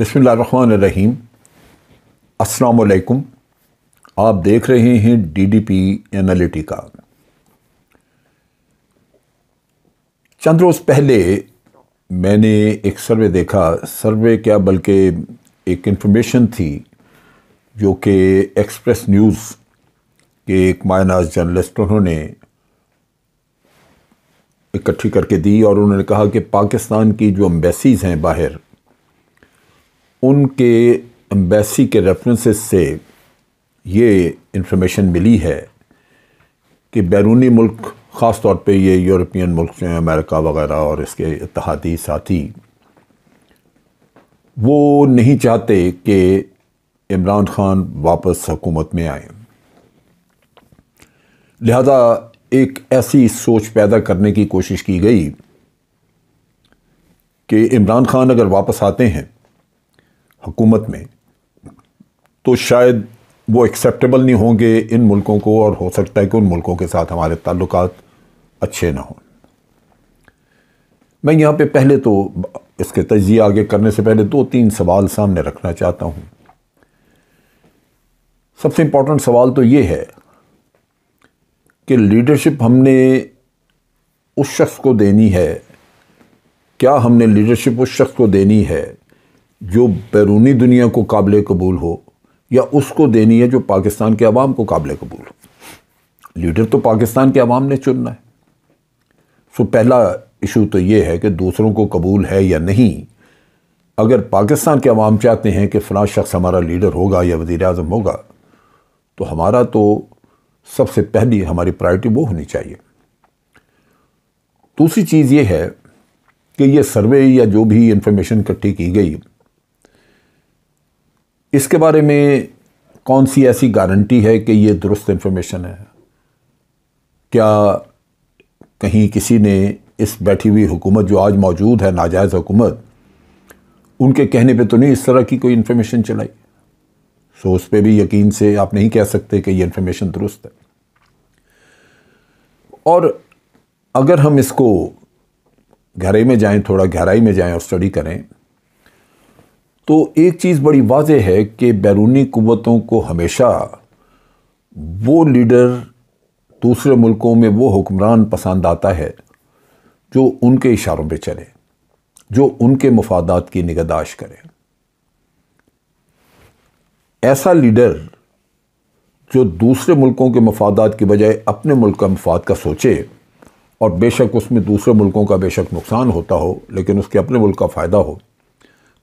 बिसमीम अस्सलाम आप देख रहे हैं डीडीपी का चंद रोज़ पहले मैंने एक सर्वे देखा सर्वे क्या बल्कि एक इन्फॉर्मेशन थी जो कि एक्सप्रेस न्यूज़ के एक मायनाज जर्नलिस्ट उन्होंने इकट्ठी करके दी और उन्होंने कहा कि पाकिस्तान की जो एम्बेसीज़ हैं बाहर उनके एम्बेसी के रेफरेंसेस से ये इंफॉर्मेशन मिली है कि बैरूनी मुल्क ख़ास तौर पे ये यूरोपियन मुल्क जो हैं अमेरिका वगैरह और इसके इतिहादी साथी वो नहीं चाहते कि इमरान ख़ान वापस हुकूमत में आए लिहाजा एक ऐसी सोच पैदा करने की कोशिश की गई कि इमरान ख़ान अगर वापस आते हैं हुकूमत में तो शायद वो एक्सेप्टेबल नहीं होंगे इन मुल्कों को और हो सकता है कि उन मुल्कों के साथ हमारे ताल्लुक अच्छे ना हों मैं यहाँ पे पहले तो इसके तजिए आगे करने से पहले दो तीन सवाल सामने रखना चाहता हूँ सबसे इम्पोर्टेंट सवाल तो ये है कि लीडरशिप हमने उस शख्स को देनी है क्या हमने लीडरशिप उस शख्स को देनी है जो बैरूनी दुनिया को काबिल कबूल हो या उसको देनी है जो पाकिस्तान के अवाम को काबिल कबूल हो लीडर तो पाकिस्तान के अवाम ने चुनना है सो पहला इशू तो ये है कि दूसरों को कबूल है या नहीं अगर पाकिस्तान के अवाम चाहते हैं कि फ़लाँ शख्स हमारा लीडर होगा या वज़ी अजम होगा तो हमारा तो सबसे पहली हमारी प्रायोरिटी वो होनी चाहिए दूसरी चीज़ ये है कि ये सर्वे या जो भी इंफॉर्मेशन इकट्ठी की गई इसके बारे में कौन सी ऐसी गारंटी है कि ये दुरुस्त इन्फॉर्मेशन है क्या कहीं किसी ने इस बैठी हुई हुकूमत जो आज मौजूद है नाजायज़ हुकूमत उनके कहने पे तो नहीं इस तरह की कोई इन्फॉर्मेशन चलाई सो उस पर भी यकीन से आप नहीं कह सकते कि ये इन्फॉर्मेशन दुरुस्त है और अगर हम इसको गहराई में जाएं थोड़ा गहराई में जाएं और स्टडी करें तो एक चीज़ बड़ी वाज है कि बैरूनी क़वतों को हमेशा वो लीडर दूसरे मुल्कों में वो हुक्मरान पसंद आता है जो उनके इशारों पे चले जो उनके मफादात की निगहदाश करें ऐसा लीडर जो दूसरे मुल्कों के मफादात की बजाय अपने मुल्क का मफाद का सोचे और बेशक उसमें दूसरे मुल्कों का बेशक नुकसान होता हो लेकिन उसके अपने मुल्क का फ़ायदा हो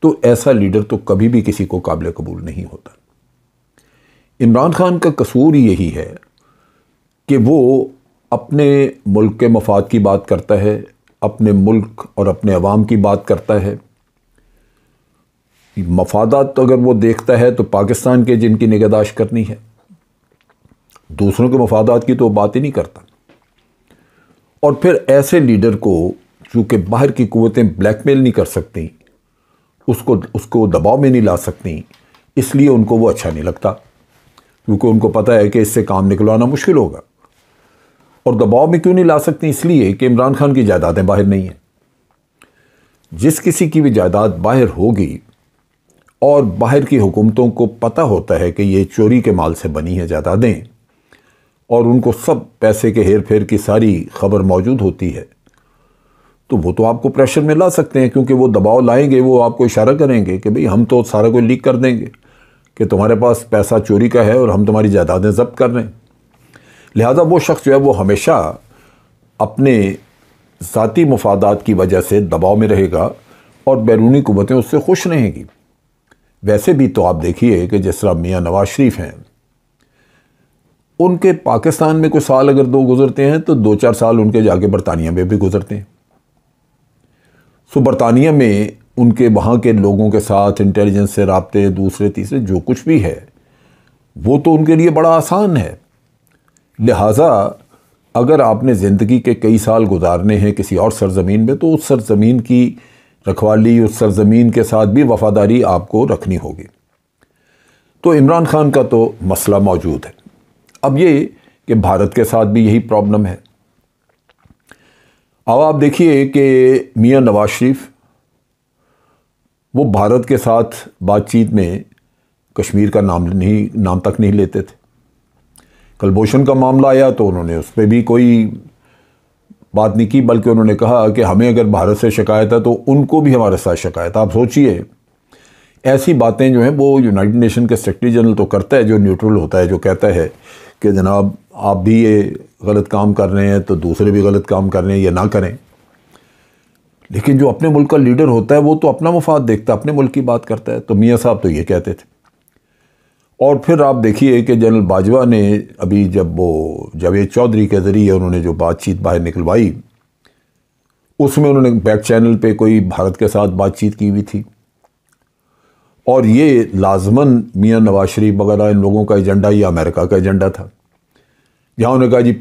तो ऐसा लीडर तो कभी भी किसी को काबिल कबूल नहीं होता इमरान खान का कसूर यही है कि वो अपने मुल्क के मफाद की बात करता है अपने मुल्क और अपने अवाम की बात करता है मफादात तो अगर वो देखता है तो पाकिस्तान के जिनकी निगहदाश्त करनी है दूसरों के मफादात की तो बात ही नहीं करता और फिर ऐसे लीडर को चूँकि बाहर की कुतें ब्लैकमेल नहीं कर सकती उसको उसको दबाव में नहीं ला सकती इसलिए उनको वो अच्छा नहीं लगता क्योंकि उनको पता है कि इससे काम निकलवाना मुश्किल होगा और दबाव में क्यों नहीं ला सकती इसलिए कि इमरान खान की जायदादें बाहर नहीं हैं जिस किसी की भी जायदाद बाहर होगी और बाहर की हुकूमतों को पता होता है कि ये चोरी के माल से बनी है जायदादें और उनको सब पैसे के हेर फेर की सारी खबर मौजूद होती है तो वो तो आपको प्रेशर में ला सकते हैं क्योंकि वो दबाव लाएंगे वो आपको इशारा करेंगे कि भाई हम तो सारा कोई लीक कर देंगे कि तुम्हारे पास पैसा चोरी का है और हम तुम्हारी जायदादें जब्त कर रहे हैं लिहाजा वो शख्स जो है वो हमेशा अपने ज़ाती मफादात की वजह से दबाव में रहेगा और बैरूनी कुतें उससे खुश रहेंगी वैसे भी तो आप देखिए कि जिस तरह मियाँ नवाज शरीफ हैं उनके पाकिस्तान में कुछ साल अगर दो गुज़रते हैं तो दो चार साल उनके जाके बरतानिया में भी गुज़रते हैं सो बरतानिया में उनके वहाँ के लोगों के साथ इंटेलिजेंस से रबते दूसरे तीसरे जो कुछ भी है वो तो उनके लिए बड़ा आसान है लिहाजा अगर आपने ज़िंदगी के कई साल गुजारने हैं किसी और सरजमीन में तो उस सरजमीन की रखवाली उस सरजमीन के साथ भी वफादारी आपको रखनी होगी तो इमरान खान का तो मसला मौजूद है अब ये कि भारत के साथ भी यही प्रॉब्लम है अब आप देखिए कि मियाँ नवाज शरीफ वो भारत के साथ बातचीत में कश्मीर का नाम नहीं नाम तक नहीं लेते थे कलभूषण का मामला आया तो उन्होंने उस पर भी कोई बात नहीं की बल्कि उन्होंने कहा कि हमें अगर भारत से शिकायत है तो उनको भी हमारे साथ शिकायत आप सोचिए ऐसी बातें जो हैं वो यूनाइटेड नेशन के सेक्रेटरी जनरल तो करता है जो न्यूट्रल होता है जो कहता है कि जनाब आप भी ये गलत काम कर रहे हैं तो दूसरे भी गलत काम कर रहे हैं या ना करें लेकिन जो अपने मुल्क का लीडर होता है वो तो अपना मफाद देखता है अपने मुल्क की बात करता है तो मियाँ साहब तो ये कहते थे और फिर आप देखिए कि जनरल बाजवा ने अभी जब वो जावेद चौधरी के ज़रिए उन्होंने जो बातचीत बाहर निकलवाई उसमें उन्होंने बैक चैनल पे कोई भारत के साथ बातचीत की हुई थी और ये लाजमन मियाँ नवाज शरीफ वगैरह इन लोगों का एजेंडा या अमेरिका का एजेंडा था जहाँ उन्होंने कहा जी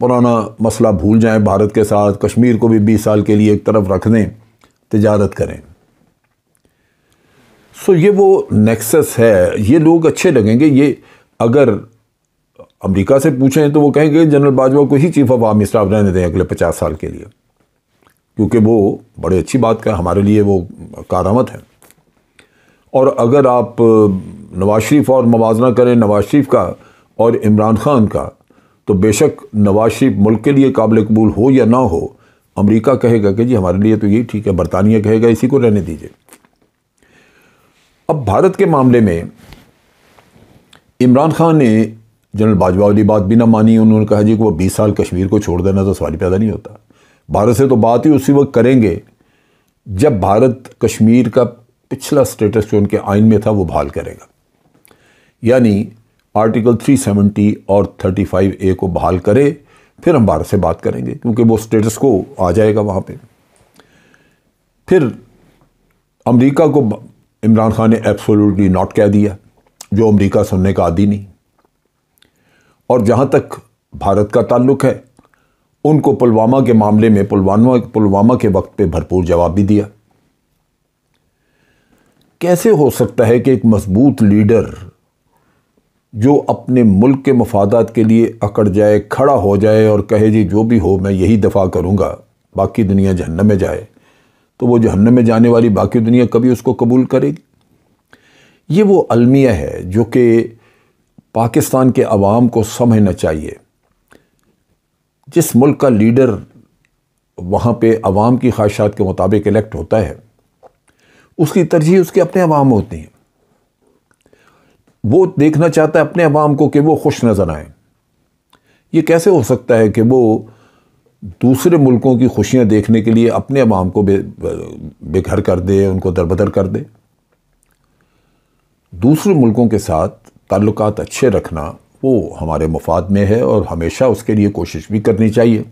पुराना मसला भूल जाएं भारत के साथ कश्मीर को भी 20 साल के लिए एक तरफ रख दें तजारत करें सो ये वो नेक्सस है ये लोग अच्छे लगेंगे ये अगर अमेरिका से पूछें तो वो कहेंगे जनरल बाजवा को ही चीफ ऑफ आर्मी स्टाफ रहने दें अगले पचास साल के लिए क्योंकि वो बड़े अच्छी बात का हमारे लिए वो कारामत है और अगर आप नवाज शरीफ और मवाजना करें नवाज शरीफ का और इमरान खान का तो बेशक नवाज शरीफ मुल्क के लिए काबिल कबूल हो या ना हो अमेरिका कहेगा कि जी हमारे लिए तो यही ठीक है बरतानिया कहेगा इसी को रहने दीजिए अब भारत के मामले में इमरान खान ने जनरल बाजवा वाली बात भी ना मानी उन्होंने कहा जी कि वह बीस साल कश्मीर को छोड़ देना तो सवाल पैदा नहीं होता भारत से तो बात ही उसी वक्त करेंगे जब भारत कश्मीर का पिछला स्टेटस जो उनके आइन में था वो बहाल करेगा यानी आर्टिकल 370 और 35 ए को बहाल करे फिर हम भारत से बात करेंगे क्योंकि वो स्टेटस को आ जाएगा वहाँ पे फिर अमेरिका को इमरान खान ने एब्सोल्युटली नॉट कह दिया जो अमेरिका सुनने का आदि नहीं और जहाँ तक भारत का ताल्लुक है उनको पुलवामा के मामले में पुलवामा पुलवामा के वक्त पे भरपूर जवाब भी दिया कैसे हो सकता है कि एक मजबूत लीडर जो अपने मुल्क के मफादात के लिए अकड़ जाए खड़ा हो जाए और कहे जी जो भी हो मैं यही दफ़ा करूँगा बाकी दुनिया जहन्नम में जाए तो वो जहन्नम में जाने वाली बाकी दुनिया कभी उसको कबूल करेगी ये वो अलमिया है जो कि पाकिस्तान के आवाम को समझना चाहिए जिस मुल्क का लीडर वहाँ पे आवाम की ख्वाहिशात के मुताबिक इलेक्ट होता है उसकी तरजीह उसके अपने आवाम होती हैं वो देखना चाहता है अपने अवाम को कि वो खुश नज़र आए ये कैसे हो सकता है कि वो दूसरे मुल्कों की खुशियाँ देखने के लिए अपने अवाम को बे बेघर कर दे उनको दरबदर कर दे दूसरे मुल्कों के साथ ताल्लुक अच्छे रखना वो हमारे मफाद में है और हमेशा उसके लिए कोशिश भी करनी चाहिए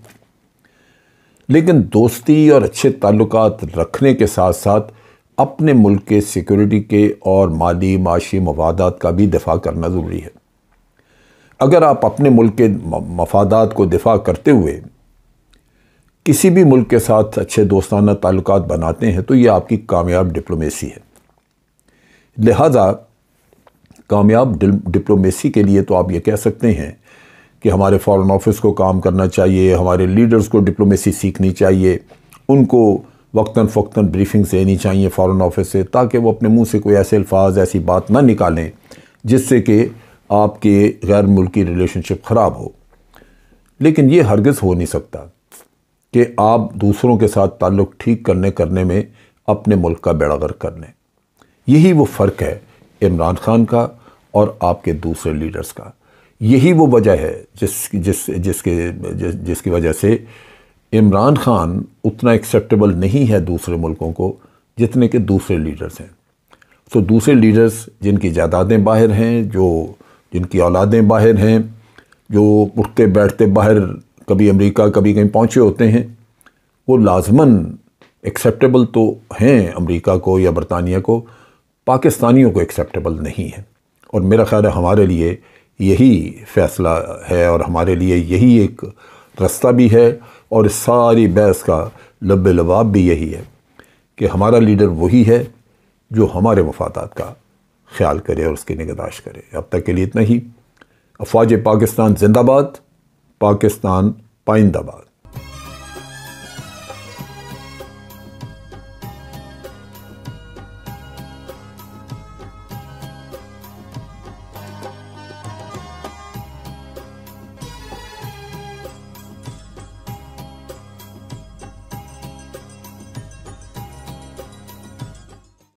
लेकिन दोस्ती और अच्छे ताल्लुक रखने के साथ साथ अपने मुल्क के सिक्योरिटी के और माली माशी मफादात का भी दिफा करना ज़रूरी है अगर आप अपने मुल्क के मफादात को दिफा करते हुए किसी भी मुल्क के साथ अच्छे दोस्ताना ताल्लुक बनाते हैं तो ये आपकी कामयाब डिप्लोमेसी है लिहाजा कामयाब डिप्लोमेसी के लिए तो आप ये कह सकते हैं कि हमारे फॉरेन ऑफिस को काम करना चाहिए हमारे लीडर्स को डिप्लोमेसी सीखनी चाहिए उनको वक्ता फ़क्ता ब्रीफिंग्स देनी चाहिए फ़ॉरेन ऑफिस से ताकि वो अपने मुँह से कोई ऐसे अल्फाज ऐसी बात ना निकालें जिससे कि आपके गैर मुल्की रिलेशनशिप ख़राब हो लेकिन ये हरगज़ हो नहीं सकता कि आप दूसरों के साथ ताल्लुक़ ठीक करने करने में अपने मुल्क का बेड़ा गर्क कर लें यही वो फ़र्क है इमरान खान का और आपके दूसरे लीडर्स का यही वो वजह है जिस जिस जिसके जिस, जिसकी वजह से इमरान खान उतना एक्सेप्टेबल नहीं है दूसरे मुल्कों को जितने के दूसरे लीडर्स हैं तो दूसरे लीडर्स जिनकी जायदादें बाहर हैं जो जिनकी औलादें बाहर हैं जो उठते बैठते बाहर कभी अमेरिका कभी कहीं पहुँचे होते हैं वो लाजमन एक्सेप्टेबल तो हैं अमेरिका को या बरतानिया को पाकिस्तानियों को एक्सेप्टेबल नहीं है और मेरा ख्याल है हमारे लिए यही फ़ैसला है और हमारे लिए यही एक रास्ता भी है और सारी बहस का लब लबाब भी यही है कि हमारा लीडर वही है जो हमारे मफादात का ख्याल करे और उसकी निगदाश्त करे अब तक के लिए इतना ही अफवाज पाकिस्तान जिंदाबाद पाकिस्तान पाइंदाबाद